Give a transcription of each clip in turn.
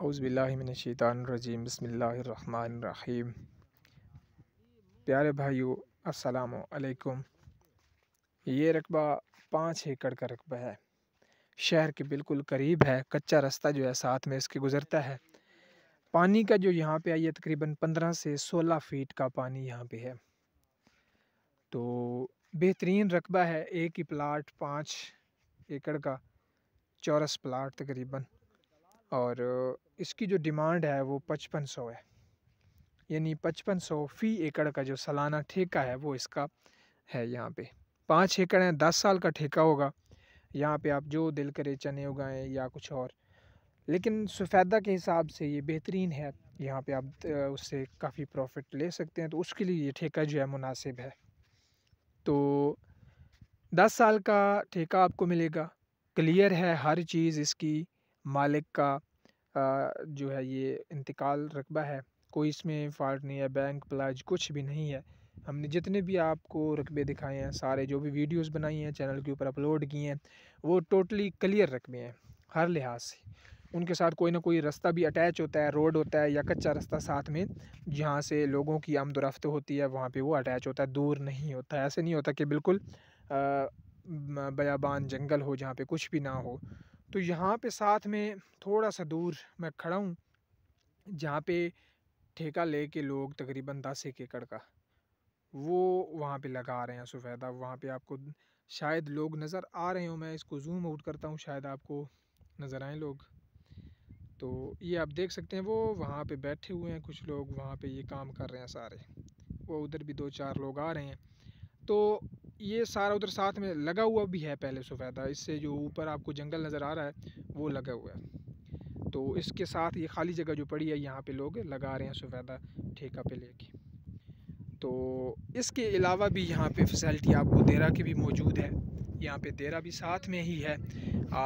अउज़बिल्लिमिनशैतानरजीम बसमीम प्यारे भाइयों अस्सलाम ये रकबा पाँच एकड़ का रकबा है शहर के बिल्कुल करीब है कच्चा रास्ता जो है साथ में इसके गुज़रता है पानी का जो यहाँ पे आई है तकरीबन पंद्रह से सोलह फीट का पानी यहाँ पे है तो बेहतरीन रकबा है एक ही प्लाट पाँच एकड़ का चौरस प्लाट तकरीबन और इसकी जो डिमांड है वो पचपन सौ है यानी पचपन सौ फ़ी एकड़ का जो सालाना ठेका है वो इसका है यहाँ पे पाँच एकड़ है दस साल का ठेका होगा यहाँ पे आप जो दिल करे चने उगाएं या कुछ और लेकिन सफ़ैदा के हिसाब से ये बेहतरीन है यहाँ पे आप उससे काफ़ी प्रॉफिट ले सकते हैं तो उसके लिए ये ठेका जो है मुनासिब है तो दस साल का ठेका आपको मिलेगा क्लियर है हर चीज़ इसकी मालिक का जो है ये इंतकाल रकबा है कोई इसमें फॉल्ट नहीं है बैंक प्लाज कुछ भी नहीं है हमने जितने भी आपको रकबे दिखाए हैं सारे जो भी वीडियोस बनाई हैं चैनल के ऊपर अपलोड किए हैं वो टोटली क्लियर रकबे हैं हर लिहाज से उनके साथ कोई ना कोई रास्ता भी अटैच होता है रोड होता है या कच्चा रास्ता साथ में जहाँ से लोगों की आमदोरफ्त होती है वहाँ पर वो अटैच होता है दूर नहीं होता है ऐसे नहीं होता कि बिल्कुल बयाबान जंगल हो जहाँ पर कुछ भी ना हो तो यहाँ पे साथ में थोड़ा सा दूर मैं खड़ा हूँ जहाँ पे ठेका ले के लोग तकरीबन दस एक एकड़ का वो वहाँ पे लगा रहे हैं सफ़ेदा वहाँ पे आपको शायद लोग नज़र आ रहे हो मैं इसको जूम आउट करता हूँ शायद आपको नज़र आए लोग तो ये आप देख सकते हैं वो वहाँ पे बैठे हुए हैं कुछ लोग वहाँ पे ये काम कर रहे हैं सारे वो उधर भी दो चार लोग आ रहे हैं तो ये सारा उधर साथ में लगा हुआ भी है पहले सफ़ेदा इससे जो ऊपर आपको जंगल नज़र आ रहा है वो लगा हुआ है तो इसके साथ ये खाली जगह जो पड़ी है यहाँ पे लोग लगा रहे हैं सफ़ेदा ठेका पे लेके तो इसके अलावा भी यहाँ पे फैसिलिटी आपको देरा की भी मौजूद है यहाँ पे देरा भी साथ में ही है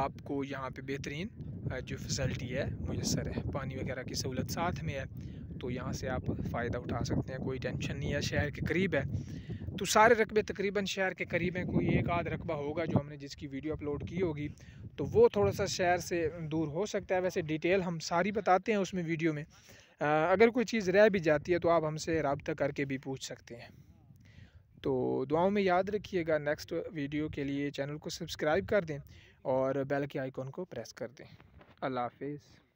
आपको यहाँ पे बेहतरीन जो फैसिलिटी है मैसर है पानी वगैरह की सहूलत साथ में है तो यहाँ से आप फ़ायदा उठा सकते हैं कोई टेंशन नहीं है शहर के करीब है तो सारे रकबे तकरीबन शहर के करीब हैं कोई एक आध रकबा होगा जो हमने जिसकी वीडियो अपलोड की होगी तो वो थोड़ा सा शहर से दूर हो सकता है वैसे डिटेल हम सारी बताते हैं उसमें वीडियो में आ, अगर कोई चीज़ रह भी जाती है तो आप हमसे रबता करके भी पूछ सकते हैं तो दुआओं में याद रखिएगा नेक्स्ट वीडियो के लिए चैनल को सब्सक्राइब कर दें और बेल के आइकॉन को प्रेस कर दें अल्लाह हाफिज़